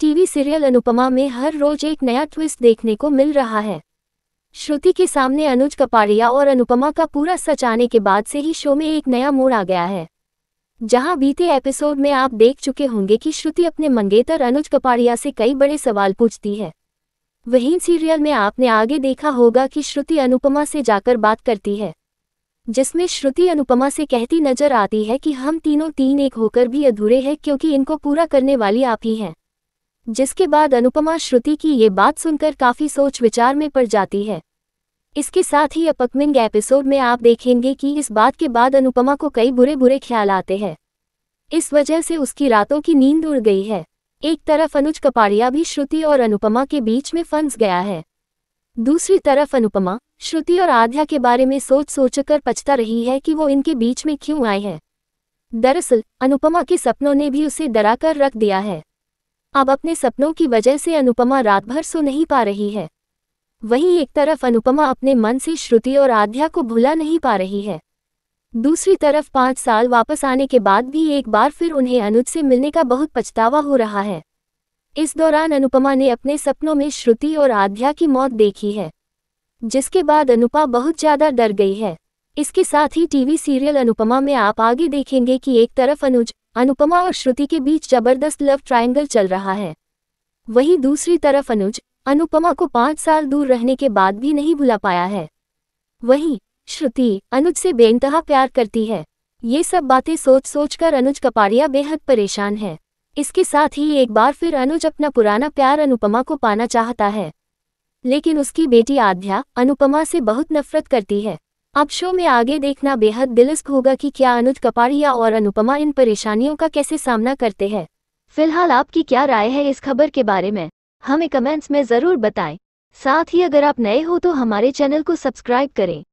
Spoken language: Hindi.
टीवी सीरियल अनुपमा में हर रोज एक नया ट्विस्ट देखने को मिल रहा है श्रुति के सामने अनुज कपाड़िया और अनुपमा का पूरा सच आने के बाद से ही शो में एक नया मोड़ आ गया है जहां बीते एपिसोड में आप देख चुके होंगे कि श्रुति अपने मंगेतर अनुज कपाड़िया से कई बड़े सवाल पूछती है वहीं सीरियल में आपने आगे देखा होगा कि श्रुति अनुपमा से जाकर बात करती है जिसमें श्रुति अनुपमा से कहती नजर आती है कि हम तीनों तीन एक होकर भी अधूरे हैं क्योंकि इनको पूरा करने वाली आप ही हैं जिसके बाद अनुपमा श्रुति की ये बात सुनकर काफ़ी सोच विचार में पड़ जाती है इसके साथ ही अपकमिंग एपिसोड में आप देखेंगे कि इस बात के बाद अनुपमा को कई बुरे बुरे ख्याल आते हैं इस वजह से उसकी रातों की नींद उड़ गई है एक तरफ अनुज कपाड़िया भी श्रुति और अनुपमा के बीच में फंस गया है दूसरी तरफ अनुपमा श्रुति और आध्या के बारे में सोच सोचकर पछता रही है कि वो इनके बीच में क्यों आए हैं दरअसल अनुपमा के सपनों ने भी उसे डराकर रख दिया है अब अपने सपनों की वजह से अनुपमा रात भर सो नहीं पा रही है वहीं एक तरफ अनुपमा अपने मन से श्रुति और आध्या को भुला नहीं पा रही है दूसरी तरफ पाँच साल वापस आने के बाद भी एक बार फिर उन्हें अनुज से मिलने का बहुत पछतावा हो रहा है इस दौरान अनुपमा ने अपने सपनों में श्रुति और आध्या की मौत देखी है जिसके बाद अनुपा बहुत ज़्यादा डर गई है इसके साथ ही टीवी सीरियल अनुपमा में आप आगे देखेंगे कि एक तरफ अनुज अनुपमा और श्रुति के बीच जबरदस्त लव ट्रायंगल चल रहा है वहीं दूसरी तरफ अनुज अनुपमा को पाँच साल दूर रहने के बाद भी नहीं भुला पाया है वहीं श्रुति अनुज से बेनतहा प्यार करती है ये सब बातें सोच सोच कर अनुज कपाड़िया बेहद परेशान है इसके साथ ही एक बार फिर अनुज अपना पुराना प्यार अनुपमा को पाना चाहता है लेकिन उसकी बेटी आध्या अनुपमा से बहुत नफरत करती है अब शो में आगे देखना बेहद दिलचस्प होगा कि क्या अनुज कपाड़िया और अनुपमा इन परेशानियों का कैसे सामना करते हैं फिलहाल आपकी क्या राय है इस खबर के बारे में हमें कमेंट्स में ज़रूर बताएं साथ ही अगर आप नए हो तो हमारे चैनल को सब्सक्राइब करें